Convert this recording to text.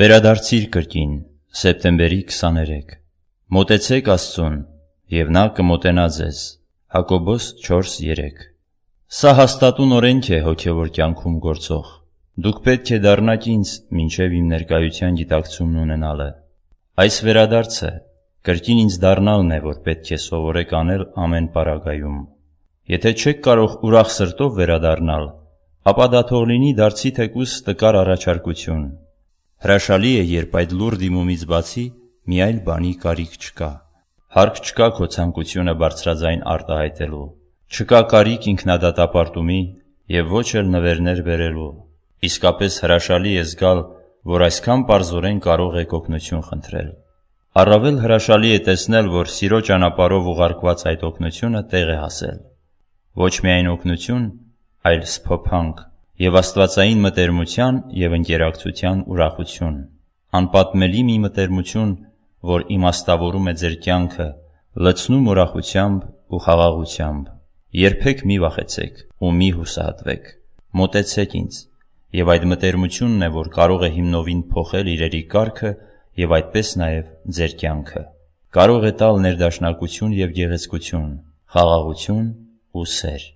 Վերադարձիր կրկին, սեպտեմբերի 23։ Մոտեցեք Աստծուն, եւ նա կմոտենա ձեզ։ Հակոբոս 4:3։ Սա հաստատուն օրենք է հոգեոր կյանքում գործող։ Դուք պետք է դառնաք ինձ մինչև իմ ներկայության դիտակցումն ունենալը։ Այս վերադարձը կրկին ինձ դառնալն է, որ պետք է սովորեք անել ամեն պարագայում։ Եթե չեք կարող ուրախ սրտով վերադառնալ, ապա դա թող լինի դարձի թեկուս տկար առաջարկություն Հրաշալի է, երբ այդ լուր դիմումից բացի մի այլ բանի կարիք չկա։ Հարկ չկա քո ցանկությունը բարձրաձայն արտահայտելու։ Չկա կարիք ինքնադատապարտումի եւ ոչ էլ նվերներ բերելու։ Իսկապես հրաշալի է զգալ, որ այսքան པարզորեն կարող եք օգնություն խնդրել։ Առավել հրաշալի է տեսնել, որ սիրո ճանապարով ուղարկված այդ օգնությունը տեղ է հասել։ Ոչ միայն օգնություն, այլ սփոփանք եւ աստվածային մտերմության եւ ընկերակցության ուրախություն։ Անպատմելի մի մտերմություն, որ իմաստավորում է ձեր կյանքը, լցնում ուրախությամբ ու խաղաղությամբ։ Երբեք մի վախեցեք ու մի հուսահատվեք։ Մոտեցեք ինձ, եւ այդ մտերմությունն է, որ կարող է հիմնովին փոխել իրերի կարգը եւ այդպես նաեւ ձեր կյանքը։ Կարող է տալ ներդաշնակություն եւ գեղեցկություն, խաղաղություն ու սեր։